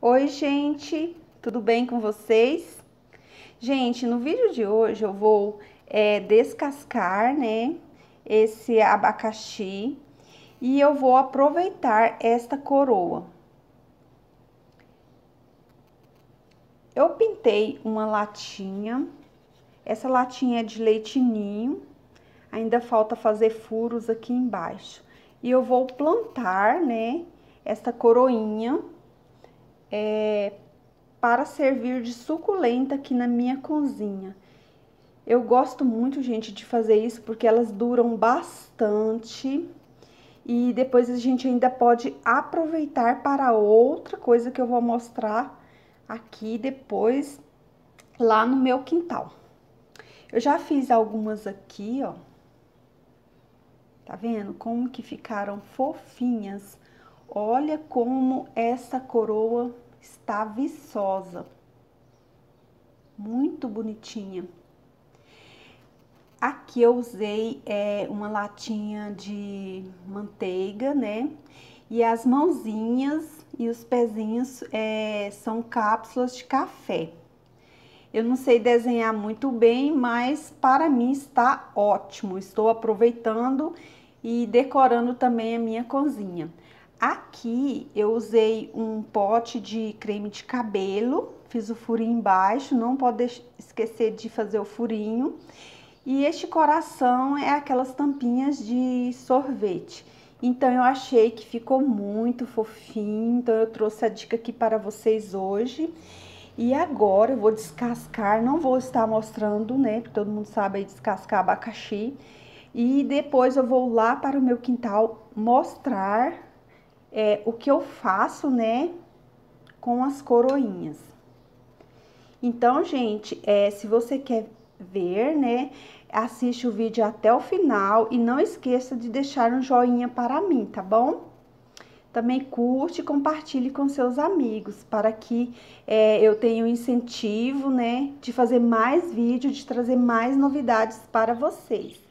Oi, gente, tudo bem com vocês? Gente, no vídeo de hoje eu vou é, descascar, né, esse abacaxi e eu vou aproveitar esta coroa. Eu pintei uma latinha, essa latinha é de leite ninho, ainda falta fazer furos aqui embaixo. E eu vou plantar, né, esta coroinha é, para servir de suculenta aqui na minha cozinha. Eu gosto muito, gente, de fazer isso porque elas duram bastante e depois a gente ainda pode aproveitar para outra coisa que eu vou mostrar aqui depois lá no meu quintal. Eu já fiz algumas aqui, ó. Tá vendo como que ficaram fofinhas? Olha como essa coroa está viçosa. Muito bonitinha. Aqui eu usei é, uma latinha de manteiga, né? E as mãozinhas e os pezinhos é, são cápsulas de café. Eu não sei desenhar muito bem, mas para mim está ótimo. Estou aproveitando e decorando também a minha cozinha. Aqui eu usei um pote de creme de cabelo, fiz o furinho embaixo, não pode esquecer de fazer o furinho. E este coração é aquelas tampinhas de sorvete. Então eu achei que ficou muito fofinho, então eu trouxe a dica aqui para vocês hoje. E agora eu vou descascar, não vou estar mostrando, né, porque todo mundo sabe aí descascar abacaxi. E depois eu vou lá para o meu quintal mostrar é, o que eu faço, né, com as coroinhas. Então, gente, é, se você quer ver, né, assiste o vídeo até o final e não esqueça de deixar um joinha para mim, tá bom? Também curte e compartilhe com seus amigos para que é, eu tenha o um incentivo, né, de fazer mais vídeo, de trazer mais novidades para vocês.